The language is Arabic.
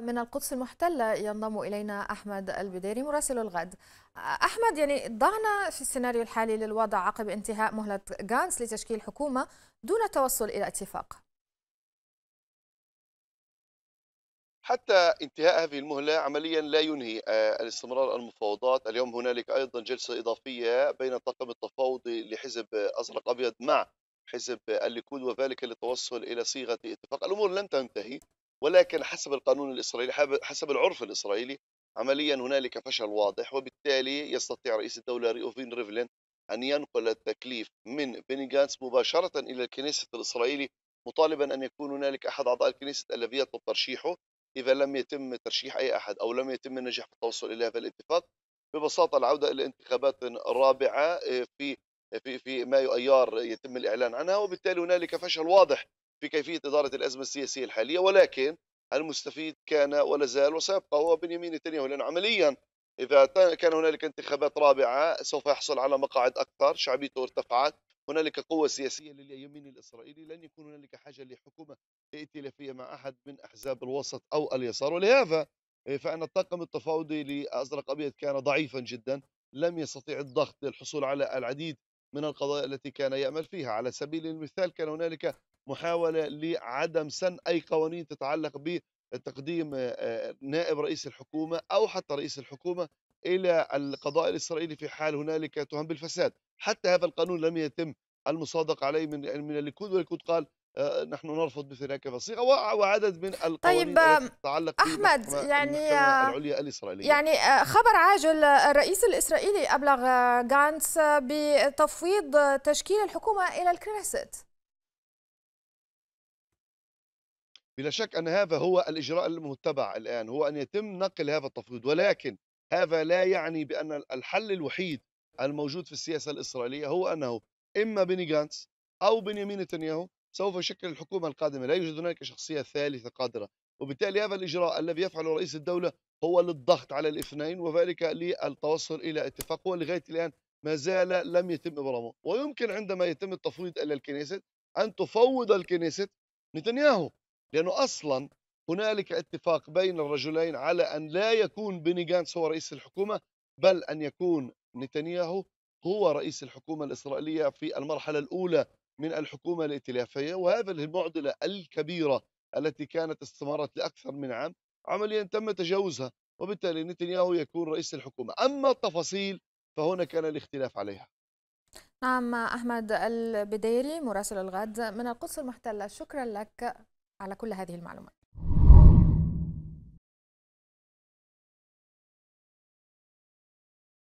من القدس المحتلة ينضم إلينا أحمد البديري مراسل الغد أحمد يعني ضعنا في السيناريو الحالي للوضع عقب انتهاء مهلة غانس لتشكيل حكومة دون التوصل إلى اتفاق حتى انتهاء هذه المهلة عمليا لا ينهي آه، الاستمرار المفاوضات اليوم هنالك أيضا جلسة إضافية بين الطاقم التفاوضي لحزب أزرق أبيض مع حزب الليكود وذلك للتوصل إلى صيغة اتفاق الأمور لن تنتهي ولكن حسب القانون الإسرائيلي حسب العرف الإسرائيلي عمليا هنالك فشل واضح وبالتالي يستطيع رئيس الدولة ريوفين ريفلين أن ينقل التكليف من بينيغانس جانس مباشرة إلى الكنيسة الإسرائيلي مطالبا أن يكون هنالك أحد أعضاء الكنيسة الذي يطلب ترشيحه إذا لم يتم ترشيح أي أحد أو لم يتم النجاح في التوصل إلى هذا الاتفاق ببساطة العودة إلى انتخابات رابعة آه، في في في مايو ايار يتم الاعلان عنها وبالتالي هنالك فشل واضح في كيفية إدارة الأزمة السياسية الحالية ولكن المستفيد كان ولا زال وسيبقى هو بنيامين نتنياهو لأن عمليا إذا كان هنالك انتخابات رابعة سوف يحصل على مقاعد أكثر شعبيته ارتفعت هنالك قوة سياسية لليمين الإسرائيلي لن يكون هنالك حاجة لحكومة ائتلافية مع أحد من أحزاب الوسط أو اليسار ولهذا آه، فأن الطاقم التفاوضي لأزرق أبيض كان ضعيفا جدا لم يستطيع الضغط للحصول على العديد من القضايا التي كان يأمل فيها على سبيل المثال كان هنالك محاولة لعدم سن أي قوانين تتعلق بتقديم آه، نائب رئيس الحكومة أو حتى رئيس الحكومة إلى القضاء الإسرائيلي في حال هنالك تهم بالفساد حتى هذا القانون لم يتم المصادق عليه من من الليكود والليكود قال آه، نحن نرفض مثل هكذا صيغه وعدد من القوانين طيب التي تتعلق احمد يعني آه، العليا الاسرائيليه يعني خبر عاجل الرئيس الاسرائيلي ابلغ غانتس بتفويض تشكيل الحكومه الى الكنيست بلا شك أن هذا هو الإجراء المتبع الآن هو أن يتم نقل هذا التفويض ولكن هذا لا يعني بأن الحل الوحيد الموجود في السياسة الإسرائيلية هو أنه إما بني جانس أو بنيامين نتنياهو سوف يشكل الحكومة القادمة لا يوجد هناك شخصية ثالثة قادرة وبالتالي هذا الإجراء الذي يفعله رئيس الدولة هو للضغط على الاثنين وذلك للتوصل إلى اتفاق ولغاية الآن ما زال لم يتم إبرامه ويمكن عندما يتم التفويض إلى الكنيست أن تفوض الكنيست نتنياهو لأنه أصلا هنالك اتفاق بين الرجلين على أن لا يكون بني جانس هو رئيس الحكومة بل أن يكون نتنياهو هو رئيس الحكومة الإسرائيلية في المرحلة الأولى من الحكومة الائتلافية وهذه المعضلة الكبيرة التي كانت استمرت لأكثر من عام عمليا تم تجاوزها وبالتالي نتنياهو يكون رئيس الحكومة أما التفاصيل فهنا كان الاختلاف عليها نعم أحمد البديري مراسل الغد من القدس المحتلة شكرا لك على كل هذه المعلومات